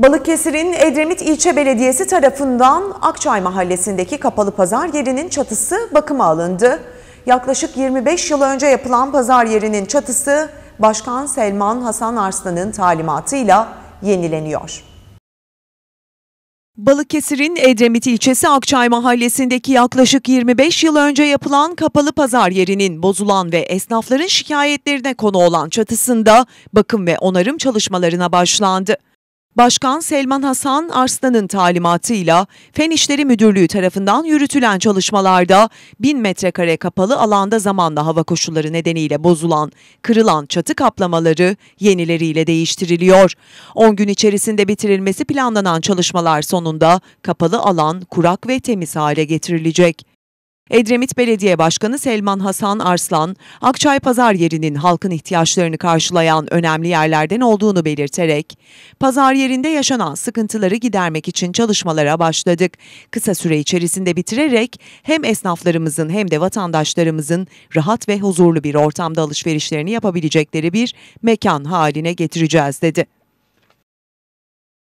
Balıkesir'in Edremit İlçe Belediyesi tarafından Akçay Mahallesi'ndeki kapalı pazar yerinin çatısı bakıma alındı. Yaklaşık 25 yıl önce yapılan pazar yerinin çatısı Başkan Selman Hasan Arslan'ın talimatıyla yenileniyor. Balıkesir'in Edremit ilçesi Akçay mahallesindeki yaklaşık 25 yıl önce yapılan kapalı pazar yerinin bozulan ve esnafların şikayetlerine konu olan çatısında bakım ve onarım çalışmalarına başlandı. Başkan Selman Hasan Arslan'ın talimatıyla Fen İşleri Müdürlüğü tarafından yürütülen çalışmalarda 1000 metrekare kapalı alanda zamanla hava koşulları nedeniyle bozulan, kırılan çatı kaplamaları yenileriyle değiştiriliyor. 10 gün içerisinde bitirilmesi planlanan çalışmalar sonunda kapalı alan kurak ve temiz hale getirilecek. Edremit Belediye Başkanı Selman Hasan Arslan, Akçay Pazar yerinin halkın ihtiyaçlarını karşılayan önemli yerlerden olduğunu belirterek, pazar yerinde yaşanan sıkıntıları gidermek için çalışmalara başladık. Kısa süre içerisinde bitirerek hem esnaflarımızın hem de vatandaşlarımızın rahat ve huzurlu bir ortamda alışverişlerini yapabilecekleri bir mekan haline getireceğiz dedi.